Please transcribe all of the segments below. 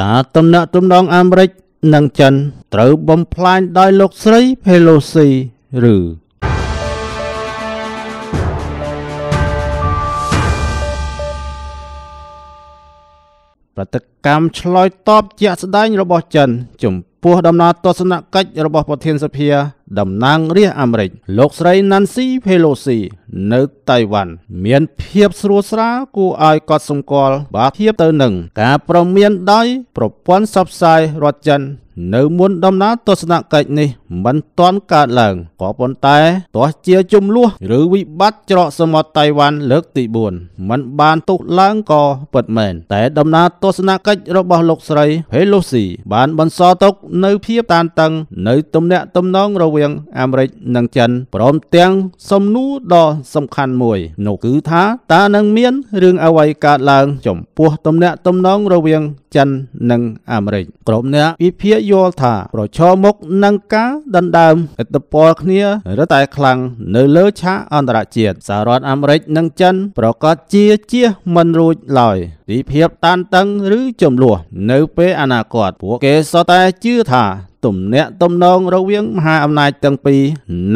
តើតំណាក់ទំនងអាមេរិកនិងចិន ត្រូវបំផ្លាញដោយ លោកស្រី Pelosi ឬប្រតិកម្មឆ្លើយតបជាក់ស្ដែងរបស់ ចិនចំពោះដំណើរទស្សនកិច្ចរបស់ ប្រធានសភាតំណាងរាស្ត្រអាមេរិកលោកស្រី Nancy Pelosi នៅតៃវ៉ាន់មានភាពស្រួលស្រាលគួរឲ្យកត់សម្គាល់បើធៀបទៅនឹងការ ប្រមានដោយប្រព័ន្ធសັບផ្សាយរដ្ឋចិននៅមុនដំណើរទស្សនកិច្ចនេះមិនទាន់កើតឡើងក៏ប៉ុន្តែទោះជាជំនួសឬវិបត្តិច្រកសមុទ្រតៃវ៉ាន់លើកទី4มันបានទុះឡើងក៏ពិតមែន តែដំណើរទស្សនកិច្ចរបស់លោកស្រីហេឡូស៊ីបានបន្សល់ទុកនៅភាពតានតឹងនៅទំនាក់ទំនងរវាងអាមេរិកនិងចិនព្រមទាំងសំណួរដ៏សំខាន់មួយនោះគឺថាតើនឹងមានរឿងអ្វីកើតឡើងចំពោះទំនាក់ទំនងរវាងចិននិងអាមេរិកក្រុមអ្នកវិភាគយល់ថាប្រឈមមុខនឹងការដណ្ដើមឥទ្ធិពលគ្នារឹតតែខ្លាំងនៅលើឆាកអន្តរជាតិសហរដ្ឋអាមេរិកនិងចិនប្រកាសជាជៀសមិនរួចឡើយ។ពីភាពតានតឹងឬចំនួននៅ ពេលអនាគតពួកគេសុទ្ធតែជឿថា ទំនាក់ទំនងរវាង មហាអំណាចទាំងពីរ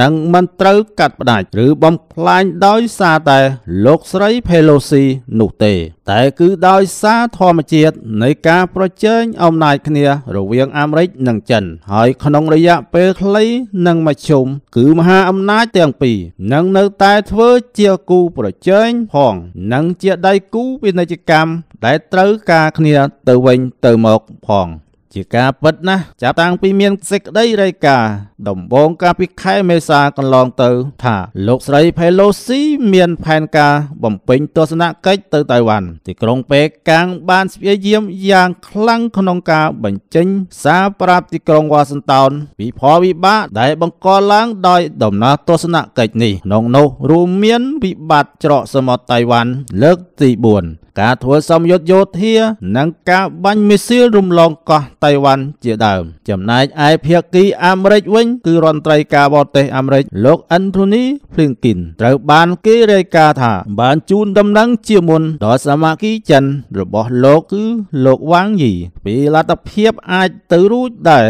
នឹងមិនត្រូវកាត់ផ្តាច់ឬបំផ្លាញដោយសារតែលោកស្រីផេឡូស៊ីនោះទេ តែគឺដោយសារធម្មជាតិនៃការប្រជែងអំណាចគ្នារវាងអាមេរិកនិងចិន ហើយក្នុងរយៈពេលខ្លីនិងមធ្យមគឺមហាអំណាចទាំងពីរនឹងនៅតែធ្វើជាគូប្រជែងផងនិងជាដៃគូពាណិជ្ជកម្មដែលត្រូវការគ្នាទៅវិញទៅមកផង ជាការពិតណាស់ចាប់តាំងពីមានសេចក្តីរាយការណ៍ដំបូងកាលពីខែមេសាកន្លងទៅ ថា លោកស្រី Pelosi មានផែនការបំពេញទស្សនកិច្ចទៅតៃវ៉ាន់ទីក្រុងប៉េកាំងបានស្វាយាមយ៉ាងខ្លាំងក្នុងការបញ្ចេញសារប្រាប់ទីក្រុង Washington ពីផលវិបាក ដែលបង្កឡើងដោយដំណើរទស្សនកិច្ចនេះក្នុងនោះរួមមានវិបត្តិច្រកសមុទ្រតៃវ៉ាន់លើកទី4ការធ្វើសម្ពយុទ្ធយោធា និងការបាញ់មីស៊ីលរំលងកោះតៃវ៉ាន់ជាដើម ចំណែកឯភាគីអាមេរិកវិញគឺរដ្ឋមន្ត្រីការបរទេសអាមេរិកលោកអិនធូនីភ្លីងគីនត្រូវបានគេរាយការណ៍ថាបានជូនដំណឹងជាមុនដល់សមាគីចិន របស់លោកគឺលោកវ៉ាងយី ពីលទ្ធភាពអាចទៅរួចដែរ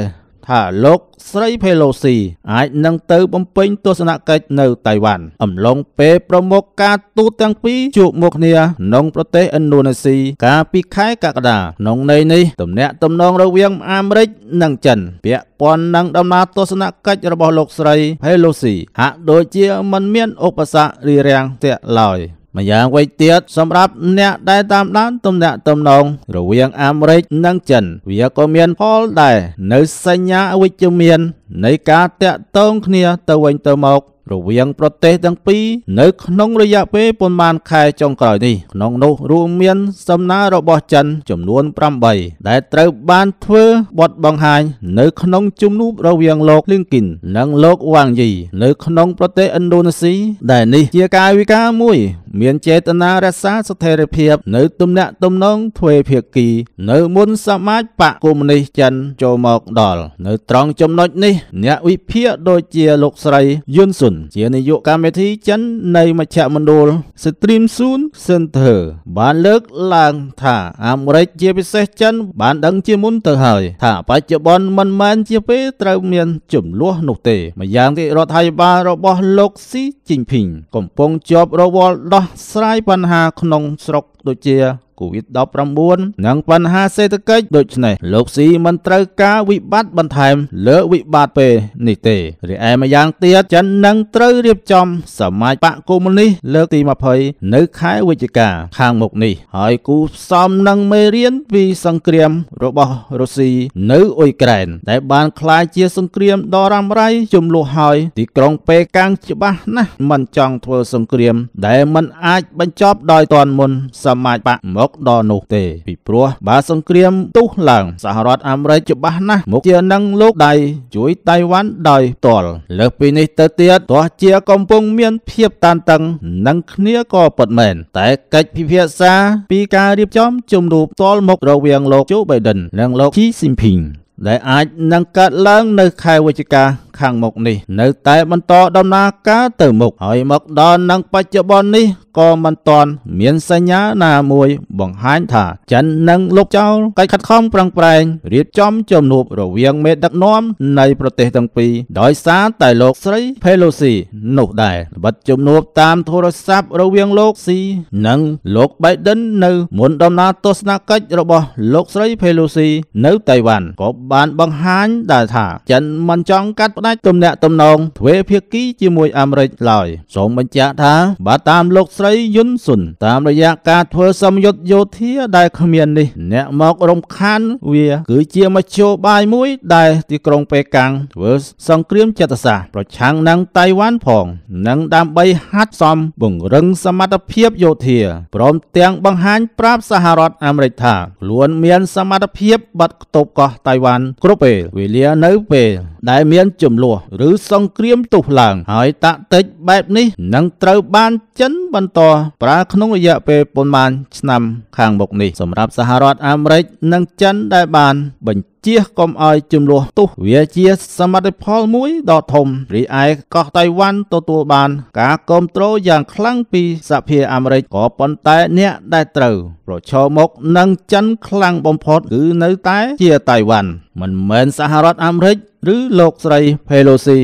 ថាលោកស្រីផេឡូស៊ីអាចនឹងទៅបំពេញទស្សនកិច្ចនៅតៃវ៉ាន់អំឡុង ពេលប្រមុខការទូតទាំងពីរជួបមុខគ្នាក្នុងប្រទេសឥណ្ឌូនេស៊ីកាលពីខែកក្កដាក្នុងន័យនេះទំនាក់ទំនងរវាងអាមេរិកនិងចិន ពាក់ព័ន្ធនឹងដំណើរទស្សនកិច្ចរបស់លោកស្រីផេឡូស៊ីហាក់ដូចជាមិន មានឧបសគ្គរារាំងទាក់ឡើយម្យ៉ាងវិញទៀតសម្រាប់អ្នកដែលតាមដានទំនាក់ទំនង រវាងអាមេរិកនិងចិន វាក៏មានផលដែរនៅសញ្ញាវិជ្ជមាននៃការតាក់ទងគ្នាទៅវិញទៅមករវាងប្រទេសទាំងពីរនៅក្នុងរយៈពេលប្រមាណខែចុងក្រោយនេះក្នុងនោះរួមមានសំណើរបស់ចិនចំនួន8ដែលត្រូវបានធ្វើបទបង្ហាញនៅក្នុងជំនួបរវាងលោកលីងគិននិងលោកវ៉ាងយីនៅក្នុងប្រទេសឥណ្ឌូនេស៊ីដែលនេះជាកាយវិការមួយមានចេតនារក្សាស្ថិរភាពនៅទំនាក់ទំនងទ្វេភាគីនៅមុនសមាជបកកុម្មុយនីសចិនចូលមកដល់នៅត្រង់ចំណុចនេះអ្នកវិភាគដូចជាលោកស្រីយុនសុនជានាយកកម្មវិធីចិន នៃមជ្ឈមណ្ឌល Stream Soon Center បានលើកឡើងថាអាមេរិកជាពិសេសចិន បានដឹងជាមុនទៅហើយថាបច្ចុប្បន្នមិនមែនជាពេលត្រូវមានចំនួននោះទេម្យ៉ាងទៀតរដ្ឋាភិបាលរបស់លោកស៊ីជីងភីងកំពុងជាប់រវល់ដោះស្រាយបញ្ហា ក្នុងស្រុកដូចជា COVID-19 និងបញ្ហាសេដ្ឋកិច្ចដូច្នេះលោកស៊ីមិនត្រូវការវិបត្តិបន្ថែមលើវិបត្តិពេលនេះទេរីឯម្យ៉ាងទៀតចិននឹងត្រូវរៀបចំ សមាជបកកុម្មុយនីសលើកទី20នៅខែវិច្ឆិកាខាងមុខនេះហើយគូផ្សំនឹងមេរៀនពីសង្គ្រាម របស់រុស្ស៊ីនៅអ៊ុយក្រែនដែលបានក្លាយជាសង្គ្រាមដ៏រ៉ាំរ៉ៃចំនួនហើយទីក្រុងប៉េកាំងច្បាស់ណាស់មិនចង់ធ្វើសង្គ្រាម ដែលមិនអាចបញ្ចប់ដោយតាន់មុនសមាជបកមកមកដល់នោះទេពីព្រោះបើសង្គ្រាមទុះឡើងសហរដ្ឋអាមេរិកច្បាស់ណាស់មកជានឹងលោកដៃជួយតៃវ៉ាន់ដោយផ្ទាល់លើសពីនេះទៅទៀតទោះជាកំពុងមានភាព តានតឹងនិងគ្នាក៏ពិតមែនតែកិច្ចពិភាក្សា ពីការរៀបចំ ជំនួបផ្ទាល់មករវាង លោកជូបៃដិន និងលោកជីស៊ីនភីងដែលអាចនឹងកើតឡើង នៅខែវិច្ឆិកាខាងមុខនេះនៅតែបន្តដំណើរការទៅមុខហើយមកដល់នឹងបច្ចុប្បន្ននេះក៏មិនទាន់មានសញ្ញាណាមួយ បង្ហាញថា ចិននឹងលុបចោលកិច្ចខិតខំប្រឹងប្រែងរៀបចំជំនួបរវាងមេដឹកនាំ នៃប្រទេសទាំងពីរដោយសារតែលោកស្រីផេឡូស៊ីនោះដែរបិទជំនួបតាមទូរស័ព្ទរវាងលោកស៊ីនិង លោកបៃដិននៅមុនដំណើរទស្សនកិច្ចរបស់ លោកស្រីផេឡូស៊ីនៅតៃវ៉ាន់ក៏បានបង្ហាញដែរថាចិនមិនចង់កាត់ផ្តាអាចទំនាក់ទំនងទ្វេភាគីជាមួយអាមេរិកឡើយសូមបញ្ជាក់ថាបើតាមលោកស្រីយុនស៊ុនតាមរយៈការធ្វើសម្យុទ្ធយោធាដែលគ្មាននេះ អ្នកមករំខានវាគឺជាមធ្យោបាយមួយ ដែលទីក្រុងប៉េកាំងធ្វើសង្គ្រាមចិត្តសាស្ត្រប្រឆាំងនឹងតៃវ៉ាន់ផងនិងដើម្បីហាត់សមពង្រឹងសមត្ថភាពយោធាព្រមទាំងបង្ហាញប្រាប់សហរដ្ឋអាមេរិកថាខ្លួន មាន សមត្ថភាពបាត់គប់កោះតៃវ៉ាន់គ្រប់ពេលវេលានៅពេលដែលមានចំលោះឬសង្គ្រាមទុះឡើងហើយតាក់តិចបែបនេះនឹងត្រូវបានចិនបន្តប្រើក្នុងរយៈពេលប៉ុន្មានឆ្នាំខាងមុខនេះសម្រាប់សហរដ្ឋអាមេរិកនិងចិនដែលបានបញ្ជៀសកុំឲ្យចំនួនទុះវាជាសមិទ្ធផលមួយដ៏ធំរីឯកោះតៃវ៉ាន់ទទួលបាន ការគ្រប់គ្រងយ៉ាងខ្លាំងពីសហភាពអាមេរិកក៏ប៉ុន្តែអ្នកដែលត្រូវ ប្រឈមមុខនឹងចិនខ្លាំងបំផុតគឺនៅតែជាតៃវ៉ាន់មិនមែនសហរដ្ឋអាមេរិកឬលោកស្រី Pelosi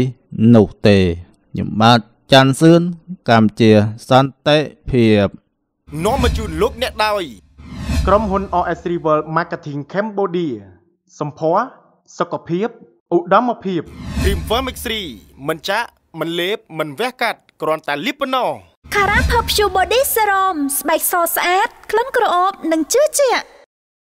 នោះទេខ្ញុំបាទច័ន្ទសឿនកម្ពុជាសន្តិភាពនាំមកជូនលោកអ្នកដោយក្រុមហ៊ុន OS Rival Marketing Cambodia សម្ផស្សសុខភាពឧត្តមភាព Dreamwear Mix 3មិនចាក់មិនលេបមិនវះកាត់គ្រាន់តែលាបប៉ុណ្ណោះ Cara Perfume Body Serum ស្បែកសស្អាតក្លិនក្រអូបនិងជឿជាក់